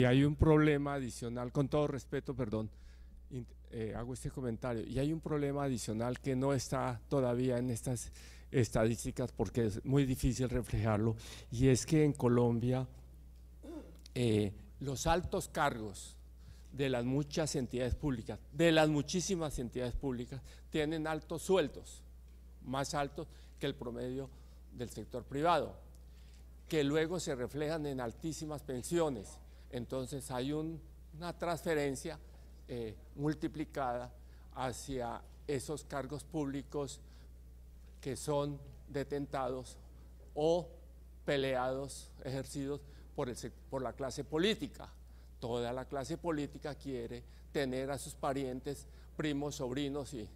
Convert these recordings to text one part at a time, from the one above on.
Y hay un problema adicional, con todo respeto, perdón, eh, hago este comentario, y hay un problema adicional que no está todavía en estas estadísticas porque es muy difícil reflejarlo, y es que en Colombia eh, los altos cargos de las muchas entidades públicas, de las muchísimas entidades públicas, tienen altos sueldos, más altos que el promedio del sector privado, que luego se reflejan en altísimas pensiones entonces hay una transferencia eh, multiplicada hacia esos cargos públicos que son detentados o peleados, ejercidos por, el, por la clase política. Toda la clase política quiere tener a sus parientes, primos, sobrinos y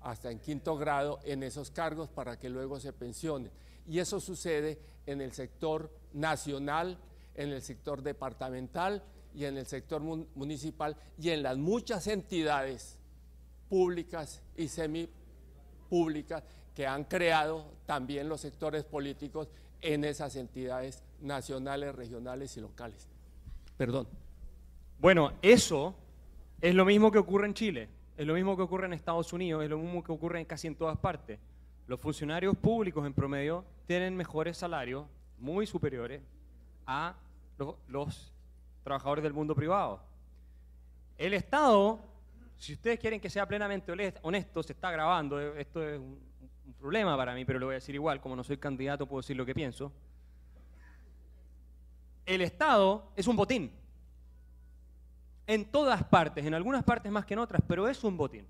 hasta en quinto grado en esos cargos para que luego se pensionen. Y eso sucede en el sector nacional en el sector departamental y en el sector municipal y en las muchas entidades públicas y semipúblicas que han creado también los sectores políticos en esas entidades nacionales, regionales y locales. Perdón. Bueno, eso es lo mismo que ocurre en Chile, es lo mismo que ocurre en Estados Unidos, es lo mismo que ocurre en casi en todas partes. Los funcionarios públicos en promedio tienen mejores salarios, muy superiores a los, trabajadores del mundo privado. El Estado, si ustedes quieren que sea plenamente honesto, se está grabando, eh, esto es un, un problema para mí, pero lo voy a decir igual, como no soy candidato puedo decir lo que pienso. El Estado es un botín. En todas partes, en algunas partes más que en otras, pero es un botín.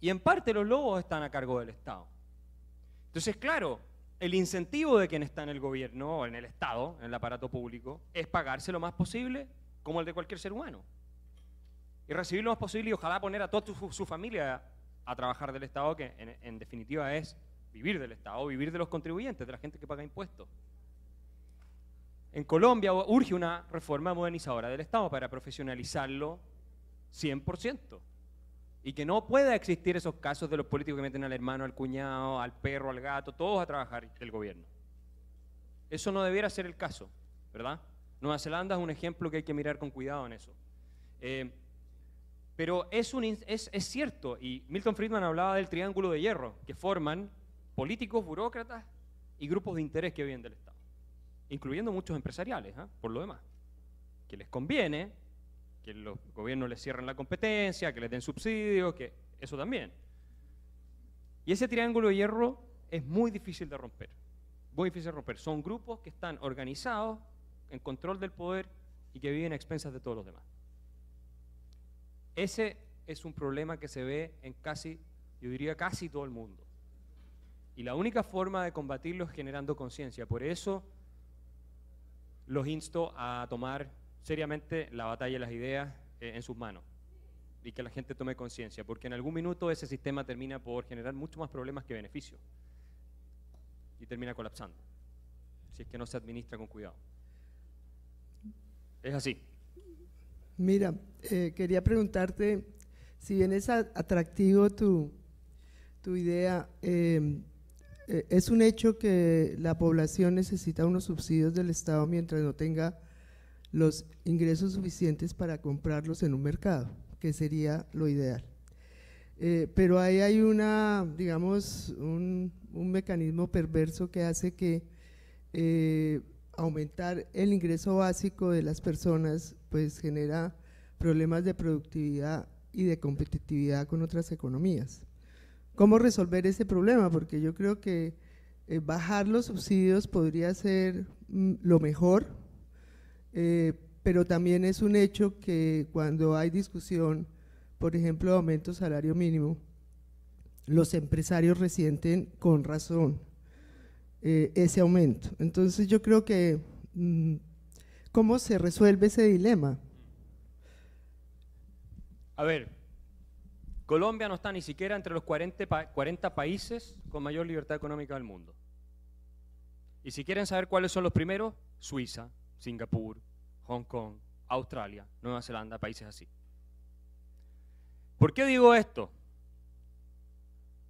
Y en parte los lobos están a cargo del Estado. Entonces, claro, el incentivo de quien está en el gobierno, o en el Estado, en el aparato público, es pagarse lo más posible como el de cualquier ser humano. Y recibir lo más posible y ojalá poner a toda su, familia a trabajar del Estado, que en, en definitiva es vivir del Estado, vivir de los contribuyentes, de la gente que paga impuestos. En Colombia urge una reforma modernizadora del Estado para profesionalizarlo 100% y que no pueda existir esos casos de los políticos que meten al hermano, al cuñado, al perro, al gato, todos a trabajar el gobierno. Eso no debiera ser el caso, ¿verdad? Nueva Zelanda es un ejemplo que hay que mirar con cuidado en eso. Eh, pero es, un, es, es cierto, y Milton Friedman hablaba del triángulo de hierro que forman políticos, burócratas y grupos de interés que vienen del Estado, incluyendo muchos empresariales, ¿ah? por lo demás, que les conviene que los gobiernos les cierren la competencia, que les den subsidios, que eso también. Y ese triángulo de hierro es muy difícil de romper, muy difícil de romper. Son grupos que están organizados, en control del poder y que viven a expensas de todos los demás. Ese es un problema que se ve en casi, yo diría casi todo el mundo. Y la única forma de combatirlo es generando conciencia. Por eso los insto a tomar seriamente la batalla de las ideas eh, en sus manos y que la gente tome conciencia, porque en algún minuto ese sistema termina por generar mucho más problemas que beneficios y termina colapsando, si es que no se administra con cuidado. Es así. Mira, eh, quería preguntarte, si bien es atractivo tu, idea, em, eh, es un hecho que la población necesita unos subsidios del Estado mientras no tenga los ingresos suficientes para comprarlos en un mercado, que sería lo ideal. Eh, pero ahí hay una, digamos, un, mecanismo perverso que hace que eh, aumentar el ingreso básico de las personas pues genera problemas de productividad y de competitividad con otras economías. ¿Cómo resolver ese problema? Porque yo creo que eh, bajar los subsidios podría ser mm, lo mejor eh, pero también es un hecho que cuando hay discusión, por ejemplo, de aumento salario mínimo, los empresarios resienten con razón eh, ese aumento. Entonces yo creo que, mm, ¿cómo se resuelve ese dilema? A ver, Colombia no está ni siquiera entre los 40 países con mayor libertad económica del mundo. Y si quieren saber cuáles son los primeros, Suiza, Singapur, Hong Kong, Australia, Nueva Zelanda, países así. ¿Por qué digo esto?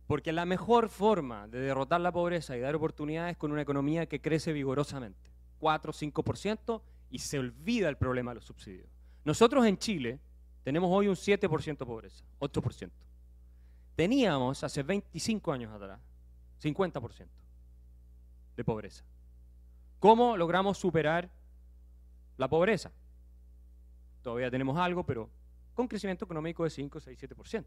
Porque la mejor forma de derrotar la pobreza y dar oportunidades es con una economía que crece vigorosamente, 4 o 5%, y se olvida el problema de los subsidios. Nosotros en Chile tenemos hoy un 7% de pobreza, 8%. Teníamos hace 25 años atrás 50% de pobreza. ¿Cómo logramos superar la pobreza. Todavía tenemos algo, pero con crecimiento económico de 5, 6, 7%.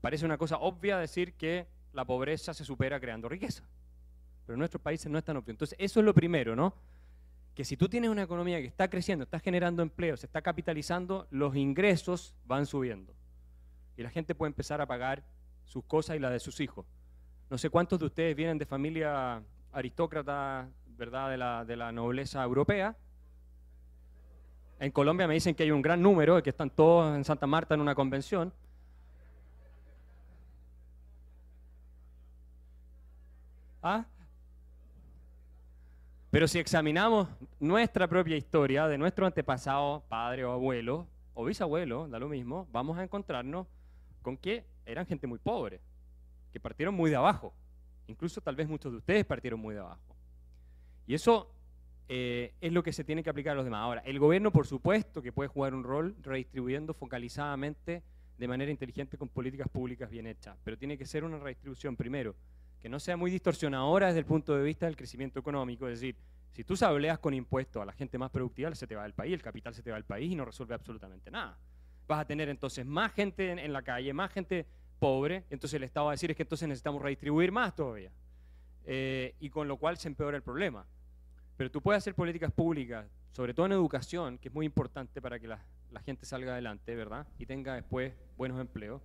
Parece una cosa obvia decir que la pobreza se supera creando riqueza, pero en nuestros países no es tan obvio. Entonces, eso es lo primero, ¿no? Que si tú tienes una economía que está creciendo, está generando empleo, se está capitalizando, los ingresos van subiendo. Y la gente puede empezar a pagar sus cosas y las de sus hijos. No sé cuántos de ustedes vienen de familia aristócrata, ¿verdad?, de la, de la nobleza europea, en Colombia me dicen que hay un gran número, que están todos en Santa Marta en una convención. ¿Ah? Pero si examinamos nuestra propia historia, de nuestro antepasado, padre o abuelo, o bisabuelo, da lo mismo, vamos a encontrarnos con que eran gente muy pobre, que partieron muy de abajo. Incluso tal vez muchos de ustedes partieron muy de abajo. Y eso eh, es lo que se tiene que aplicar a los demás. Ahora, el gobierno, por supuesto, que puede jugar un rol redistribuyendo focalizadamente de manera inteligente con políticas públicas bien hechas, pero tiene que ser una redistribución primero, que no sea muy distorsionadora desde el punto de vista del crecimiento económico, es decir, si tú sableas con impuestos a la gente más productiva, se te va del país, el capital se te va del país y no resuelve absolutamente nada. Vas a tener entonces más gente en, la calle, más gente pobre, entonces el Estado va a decir es que entonces necesitamos redistribuir más todavía. Eh, y con lo cual se empeora el problema. Pero tú puedes hacer políticas públicas, sobre todo en educación, que es muy importante para que la, gente salga adelante, ¿verdad? Y tenga después buenos empleos,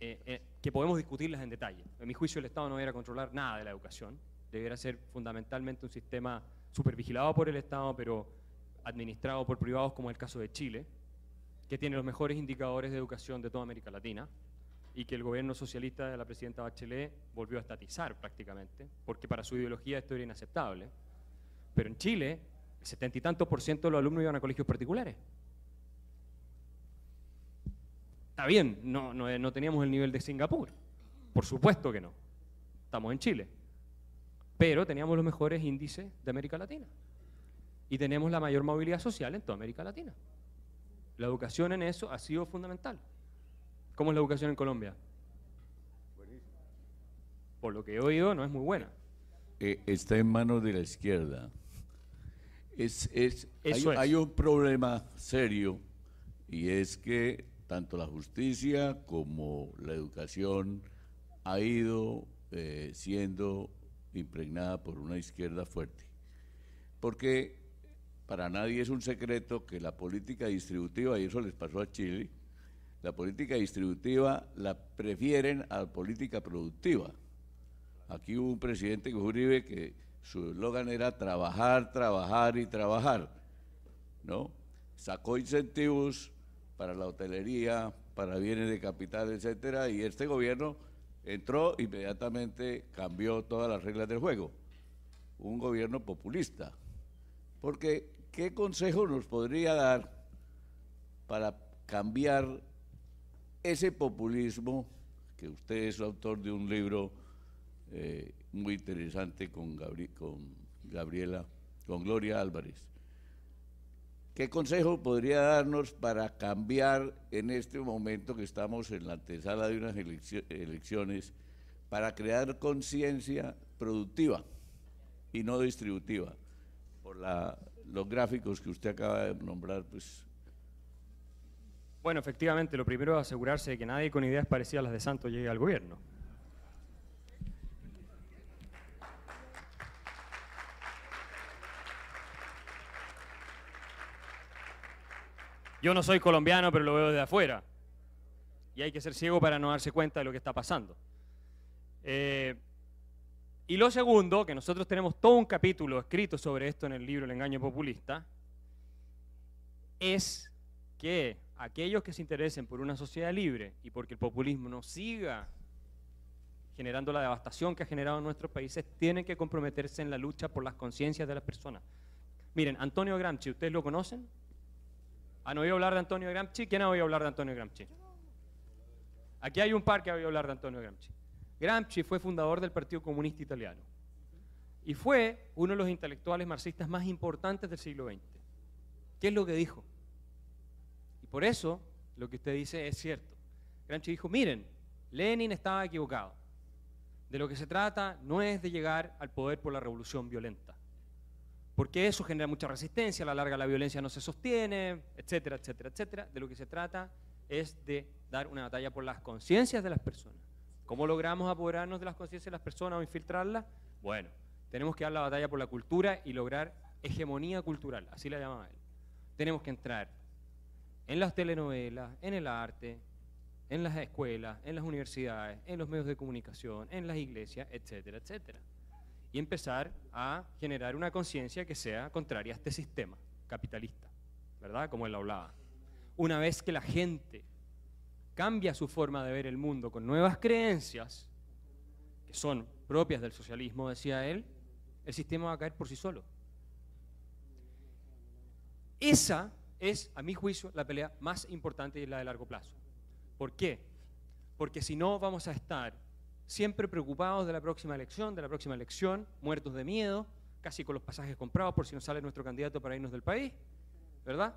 eh, eh, que podemos discutirlas en detalle. En mi juicio, el Estado no debería controlar nada de la educación. Debería ser fundamentalmente un sistema supervigilado por el Estado, pero administrado por privados, como el caso de Chile, que tiene los mejores indicadores de educación de toda América Latina y que el gobierno socialista de la presidenta Bachelet volvió a estatizar prácticamente, porque para su ideología esto era inaceptable pero en Chile, el setenta y tantos por ciento de los alumnos iban a colegios particulares. Está bien, no, teníamos el nivel de Singapur. Por supuesto que no. Estamos en Chile. Pero teníamos los mejores índices de América Latina. Y tenemos la mayor movilidad social en toda América Latina. La educación en eso ha sido fundamental. ¿Cómo es la educación en Colombia? Por lo que he oído, no es muy buena. Eh, está en manos de la izquierda. Es, hay, un problema serio y es que tanto la justicia como la educación ha ido eh, siendo impregnada por una izquierda fuerte. Porque para nadie es un secreto que la política distributiva, y eso les pasó a Chile, la política distributiva la prefieren a la política productiva. Aquí hubo un presidente que Uribe que su eslogan era trabajar, trabajar y trabajar, ¿no? Sacó incentivos para la hotelería, para bienes de capital, etcétera, y este gobierno entró inmediatamente cambió todas las reglas del juego. Un gobierno populista. Porque, ¿qué consejo nos podría dar para cambiar ese populismo, que usted es autor de un libro eh, muy interesante con, con Gabriela, con Gloria Álvarez. ¿Qué consejo podría darnos para cambiar en este momento que estamos en la antesala de unas elecciones para crear conciencia productiva y no distributiva? Por la, los gráficos que usted acaba de nombrar, pues... Bueno, efectivamente, lo primero es asegurarse de que nadie con ideas parecidas a las de Santos llegue al gobierno. Yo no soy colombiano, pero lo veo desde afuera. Y hay que ser ciego para no darse cuenta de lo que está pasando. Eh, y lo segundo, que nosotros tenemos todo un capítulo escrito sobre esto en el libro El engaño populista, es que aquellos que se interesen por una sociedad libre y porque el populismo no siga generando la devastación que ha generado en nuestros países, tienen que comprometerse en la lucha por las conciencias de las personas. Miren, Antonio Gramsci, ¿ustedes lo conocen? ¿Han oído hablar de Antonio Gramsci? ¿Quién ha oído hablar de Antonio Gramsci? Aquí hay un par que ha oído hablar de Antonio Gramsci. Gramsci fue fundador del Partido Comunista Italiano y fue uno de los intelectuales marxistas más importantes del siglo XX. ¿Qué es lo que dijo? Y por eso lo que usted dice es cierto. Gramsci dijo, miren, Lenin estaba equivocado. De lo que se trata no es de llegar al poder por la revolución violenta porque eso genera mucha resistencia, a la larga la violencia no se sostiene, etcétera, etcétera, etcétera. De lo que se trata es de dar una batalla por las conciencias de las personas. ¿Cómo logramos apoderarnos de las conciencias de las personas o infiltrarlas? Bueno, tenemos que dar la batalla por la cultura y lograr hegemonía cultural, así la llama él. Tenemos que entrar en las telenovelas, en el arte, en las escuelas, en las universidades, en los medios de comunicación, en las iglesias, etcétera, etcétera y empezar a generar una conciencia que sea contraria a este sistema capitalista, ¿verdad? Como él hablaba. Una vez que la gente cambia su forma de ver el mundo con nuevas creencias, que son propias del socialismo, decía él, el sistema va a caer por sí solo. Esa es, a mi juicio, la pelea más importante y la de largo plazo. ¿Por qué? Porque si no, vamos a estar siempre preocupados de la próxima elección, de la próxima elección, muertos de miedo, casi con los pasajes comprados por si no sale nuestro candidato para irnos del país, ¿verdad?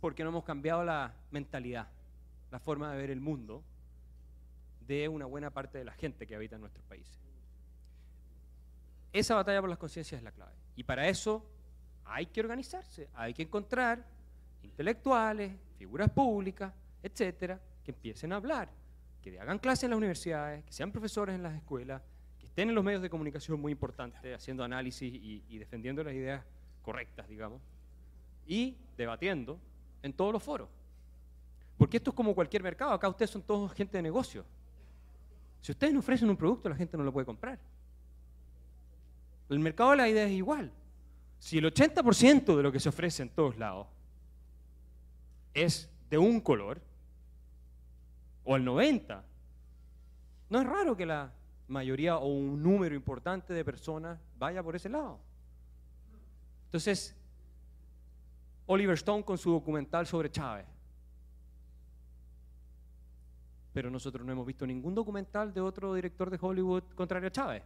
Porque no hemos cambiado la mentalidad, la forma de ver el mundo de una buena parte de la gente que habita en nuestros países. Esa batalla por las conciencias es la clave. Y para eso hay que organizarse, hay que encontrar intelectuales, figuras públicas, etcétera, que empiecen a hablar, que hagan clases en las universidades, que sean profesores en las escuelas, que estén en los medios de comunicación muy importantes, haciendo análisis y, y defendiendo las ideas correctas, digamos, y debatiendo en todos los foros. Porque esto es como cualquier mercado, acá ustedes son todos gente de negocio. Si ustedes no ofrecen un producto, la gente no lo puede comprar. El mercado de la idea es igual. Si el 80% de lo que se ofrece en todos lados es de un color, o al 90. No es raro que la mayoría o un número importante de personas vaya por ese lado. Entonces, Oliver Stone con su documental sobre Chávez. Pero nosotros no hemos visto ningún documental de otro director de Hollywood contrario a Chávez.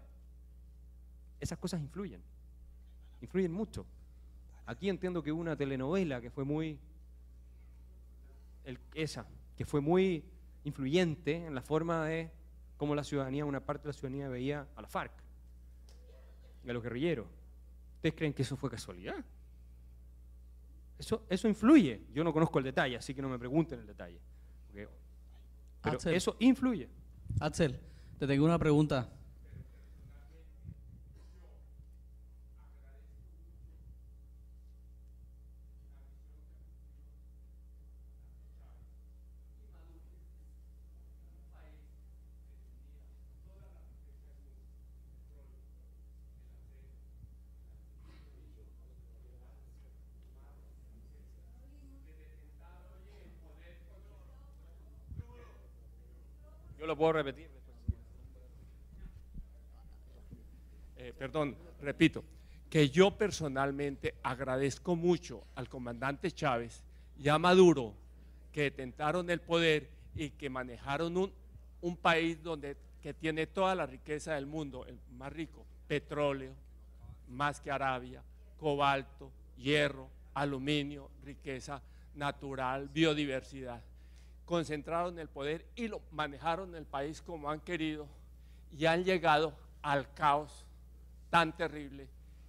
Esas cosas influyen, influyen mucho. Aquí entiendo que una telenovela que fue muy, esa, que fue muy influyente en la forma de cómo la ciudadanía, una parte de la ciudadanía veía a la FARC y a los guerrilleros. ¿Ustedes creen que eso fue casualidad? Eso, eso influye. Yo no conozco el detalle, así que no me pregunten el detalle. Pero eso influye. Axel, te tengo una pregunta. repetir. Eh, perdón, repito, que yo personalmente agradezco mucho al comandante Chávez y a Maduro que tentaron el poder y que manejaron un, país donde, que tiene toda la riqueza del mundo, el más rico, petróleo, más que Arabia, cobalto, hierro, aluminio, riqueza natural, biodiversidad concentraron el poder y lo manejaron el país como han querido y han llegado al caos tan terrible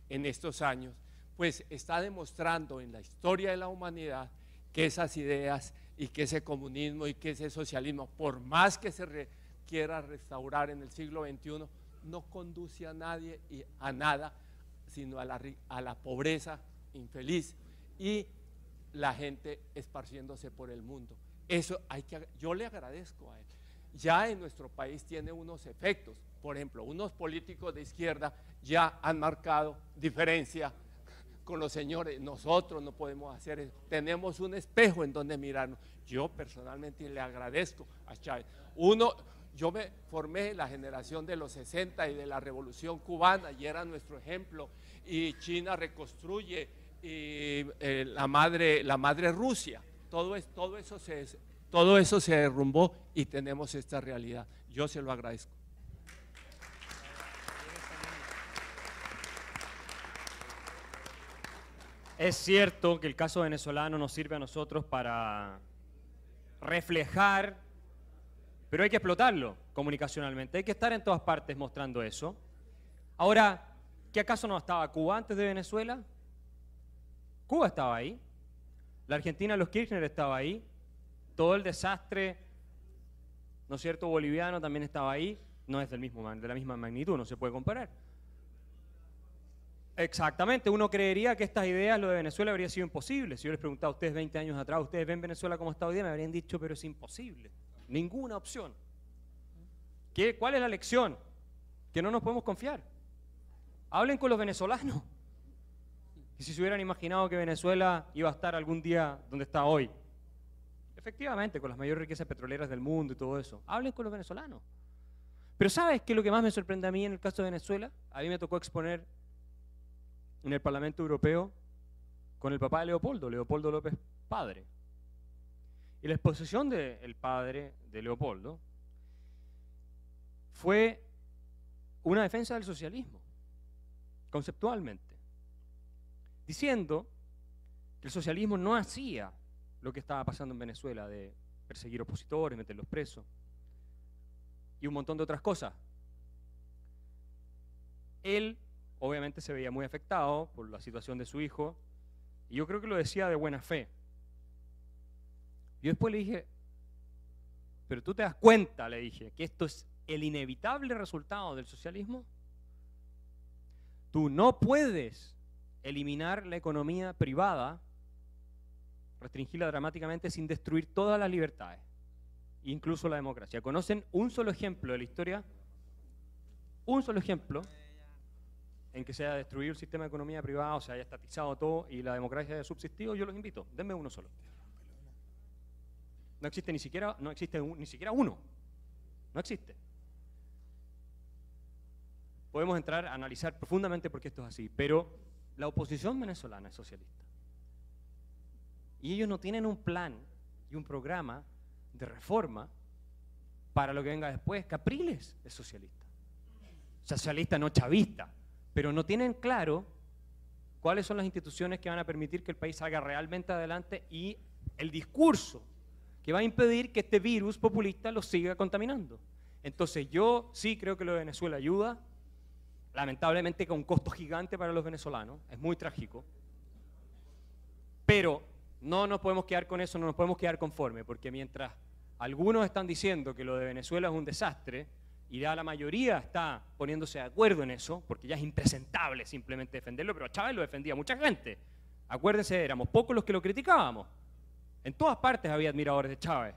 en estos años, pues está demostrando en la historia de la humanidad que esas ideas y que ese comunismo y que ese socialismo, por más que se quiera restaurar en el siglo XXI, no conduce a nadie y a nada, sino a la pobreza infeliz y la gente esparciéndose por el mundo. Eso hay que, yo le agradezco a él. Ya en nuestro país tiene unos efectos. Por ejemplo, unos políticos de izquierda ya han marcado diferencia con los señores. Nosotros no podemos hacer eso. Tenemos un espejo en donde mirarnos. Yo personalmente le agradezco a Chávez. Uno, yo me formé en la generación de los 60 y de la revolución cubana y era nuestro ejemplo. Y China reconstruye eh, la, madre, la madre Rusia todo, es, eso se, eso se derrumbó y tenemos esta realidad. Yo se lo agradezco. Es cierto que el caso venezolano nos sirve a nosotros para reflejar, pero hay que explotarlo comunicacionalmente, hay que estar en todas partes mostrando eso. Ahora, ¿qué acaso no estaba Cuba antes de Venezuela? Cuba estaba ahí, la Argentina, los Kirchner estaba ahí, todo el desastre, ¿no es cierto?, boliviano también estaba ahí, no es del mismo, de la misma magnitud, no se puede comparar. Exactamente, uno creería que estas ideas, lo de Venezuela, habría sido imposible. Si yo les preguntaba a ustedes 20 años atrás, ¿ustedes ven Venezuela como está hoy día? Me habrían dicho, pero es imposible, ninguna opción. ¿Qué, ¿Cuál es la lección? Que no nos podemos confiar. Hablen con los venezolanos. ¿Y si se hubieran imaginado que Venezuela iba a estar algún día donde está hoy. Efectivamente, con las mayores riquezas petroleras del mundo y todo eso. Hablen con los venezolanos. Pero ¿sabes qué es lo que más me sorprende a mí en el caso de Venezuela? A mí me tocó exponer en el Parlamento Europeo con el papá de Leopoldo, Leopoldo López Padre. Y la exposición del padre de Leopoldo fue una defensa del socialismo, conceptualmente diciendo que el socialismo no hacía lo que estaba pasando en Venezuela de perseguir opositores, meterlos presos y un montón de otras cosas. Él obviamente se veía muy afectado por la situación de su hijo y yo creo que lo decía de buena fe. Yo después le dije, pero tú te das cuenta, le dije, que esto es el inevitable resultado del socialismo. Tú no puedes eliminar la economía privada, restringirla dramáticamente sin destruir todas las libertades, incluso la democracia. ¿Conocen un solo ejemplo de la historia? Un solo ejemplo en que se haya destruido el sistema de economía privada, o se haya estatizado todo y la democracia haya subsistido, yo los invito, denme uno solo. No existe ni siquiera, no existe ni siquiera uno. No existe. Podemos entrar a analizar profundamente por qué esto es así, pero la oposición venezolana es socialista. Y ellos no tienen un plan y un programa de reforma para lo que venga después. Capriles es socialista. Socialista, no chavista. Pero no tienen claro cuáles son las instituciones que van a permitir que el país salga realmente adelante y el discurso que va a impedir que este virus populista lo siga contaminando. Entonces yo sí creo que lo de Venezuela ayuda, lamentablemente con un costo gigante para los venezolanos, es muy trágico, pero no nos podemos quedar con eso, no nos podemos quedar conforme, porque mientras algunos están diciendo que lo de Venezuela es un desastre, y ya la mayoría está poniéndose de acuerdo en eso, porque ya es impresentable simplemente defenderlo, pero Chávez lo defendía mucha gente. Acuérdense, éramos pocos los que lo criticábamos. En todas partes había admiradores de Chávez.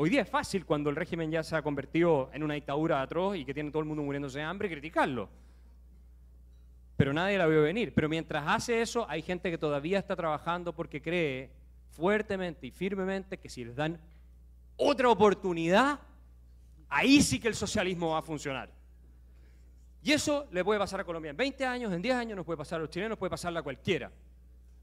Hoy día es fácil cuando el régimen ya se ha convertido en una dictadura atroz y que tiene todo el mundo muriéndose de hambre criticarlo. Pero nadie la vio venir. Pero mientras hace eso, hay gente que todavía está trabajando porque cree fuertemente y firmemente que si les dan otra oportunidad, ahí sí que el socialismo va a funcionar. Y eso le puede pasar a Colombia en 20 años, en 10 años nos puede pasar a los chilenos, puede pasarla a cualquiera.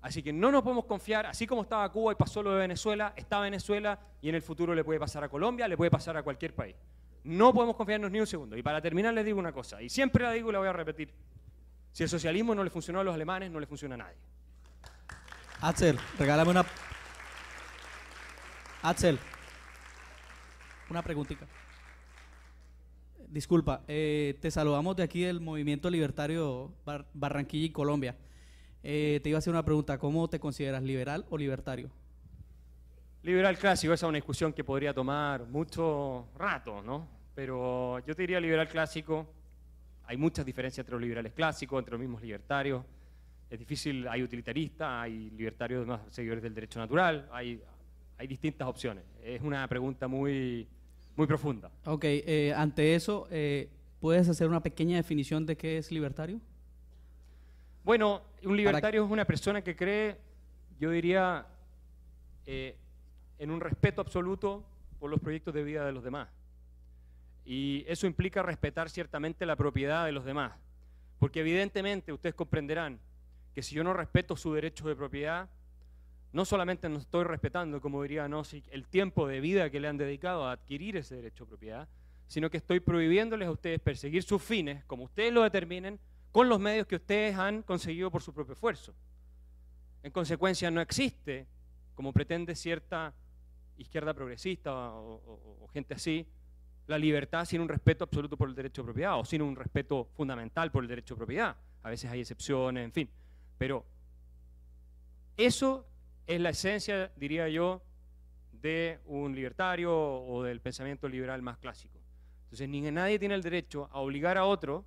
Así que no nos podemos confiar, así como estaba Cuba y pasó lo de Venezuela, está Venezuela y en el futuro le puede pasar a Colombia, le puede pasar a cualquier país. No podemos confiarnos ni un segundo. Y para terminar les digo una cosa, y siempre la digo y la voy a repetir. Si el socialismo no le funcionó a los alemanes, no le funciona a nadie. Axel, regálame una... Axel, una preguntita. Disculpa, eh, te saludamos de aquí del Movimiento Libertario Barranquilla y Colombia. Eh, te iba a hacer una pregunta, ¿cómo te consideras liberal o libertario? Liberal clásico, esa es una discusión que podría tomar mucho rato, ¿no? Pero yo te diría liberal clásico, hay muchas diferencias entre los liberales clásicos, entre los mismos libertarios. Es difícil, hay utilitaristas, hay libertarios más seguidores del derecho natural, hay, distintas opciones. Es una pregunta muy, muy profunda. Ok, eh, ante eso, eh, ¿puedes hacer una pequeña definición de qué es libertario? Bueno, un libertario es una persona que cree, yo diría, eh, en un respeto absoluto por los proyectos de vida de los demás. Y eso implica respetar ciertamente la propiedad de los demás. Porque evidentemente ustedes comprenderán que si yo no respeto su derecho de propiedad, no solamente no estoy respetando, como diría Nozick, el tiempo de vida que le han dedicado a adquirir ese derecho de propiedad, sino que estoy prohibiéndoles a ustedes perseguir sus fines, como ustedes lo determinen, con los medios que ustedes han conseguido por su propio esfuerzo. En consecuencia, no existe, como pretende cierta izquierda progresista o, gente así, la libertad sin un respeto absoluto por el derecho de propiedad o sin un respeto fundamental por el derecho de propiedad. A veces hay excepciones, en fin. Pero eso es la esencia, diría yo, de un libertario o del pensamiento liberal más clásico. Entonces, nadie tiene el derecho a obligar a otro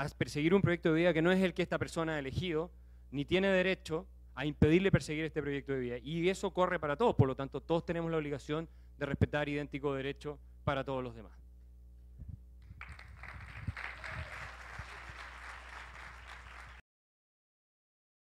a perseguir un proyecto de vida que no es el que esta persona ha elegido, ni tiene derecho a impedirle perseguir este proyecto de vida. Y eso corre para todos, por lo tanto, todos tenemos la obligación de respetar idéntico derecho para todos los demás.